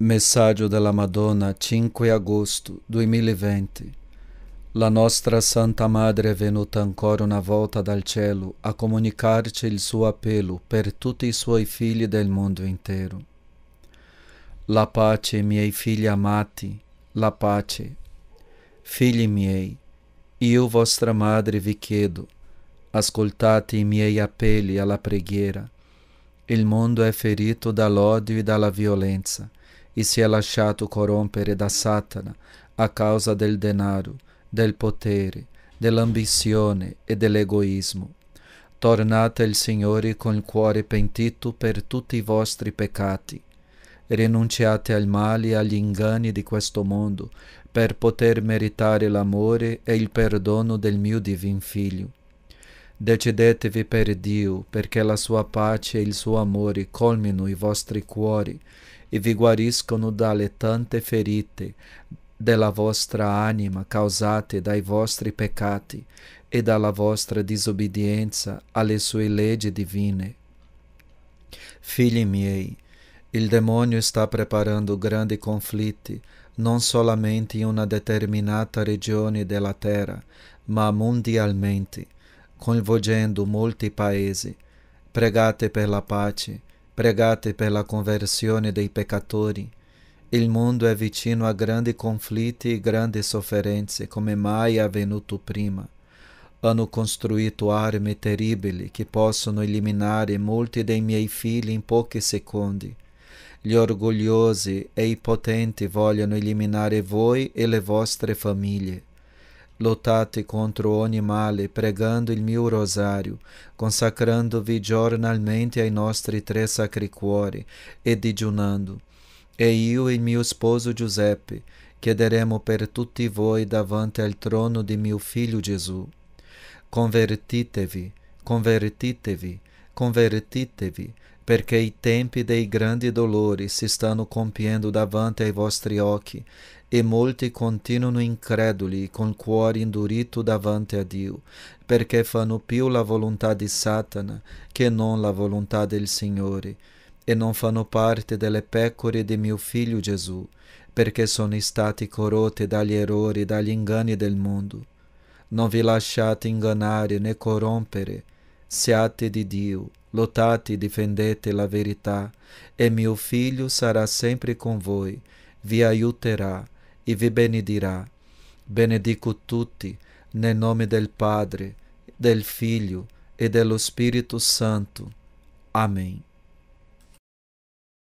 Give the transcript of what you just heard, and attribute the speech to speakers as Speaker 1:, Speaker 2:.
Speaker 1: Messaggio della Madonna 5 agosto 2020 La nostra Santa Madre è venuta ancora una volta dal cielo a comunicarci il suo appello per tutti i suoi figli del mondo intero. La pace, miei figli amati, la pace. Figli miei, io vostra Madre vi chiedo, ascoltate i miei appelli alla preghiera. Il mondo è ferito dall'odio e dalla violenza e si è lasciato corrompere da Satana a causa del denaro, del potere, dell'ambizione e dell'egoismo. Tornate al Signore con il cuore pentito per tutti i vostri peccati. Rinunciate al male e agli inganni di questo mondo per poter meritare l'amore e il perdono del mio divin Figlio. Decidetevi per Dio perché la sua pace e il suo amore colmino i vostri cuori e guariscono dalle tante ferite della vostra anima causate dai vostri peccati e dalla vostra disobbedienza alle sue leggi divine. Figli miei, il demonio sta preparando grandi conflitti non solamente in una determinata regione della terra, ma mondialmente, coinvolgendo molti paesi. Pregate per la pace pregate per la conversione dei peccatori. Il mondo è vicino a grandi conflitti e grandi sofferenze, come mai è avvenuto prima. Hanno costruito armi terribili che possono eliminare molti dei miei figli in pochi secondi. Gli orgogliosi e i potenti vogliono eliminare voi e le vostre famiglie. Lottate contro ogni male pregando il mio rosario, consacrandovi giornalmente ai nostri tre sacri cuori e digiunando. E io e mio sposo Giuseppe chiederemo per tutti voi davanti al trono di mio figlio Gesù. Convertitevi, convertitevi, convertitevi perché i tempi dei grandi dolori si stanno compiendo davanti ai vostri occhi e molti continuano increduli con cuore indurito davanti a Dio, perché fanno più la volontà di Satana che non la volontà del Signore, e non fanno parte delle pecore di mio figlio Gesù, perché sono stati corrotti dagli errori e dagli inganni del mondo. Non vi lasciate ingannare né corrompere, siate di Dio Lotate defendete la verità, e meu filho sarà sempre con voi, vi aiuterà e vi benedirà. Benedico tutti, nel nome del Padre, del Filho e dello Espírito Santo. Amém.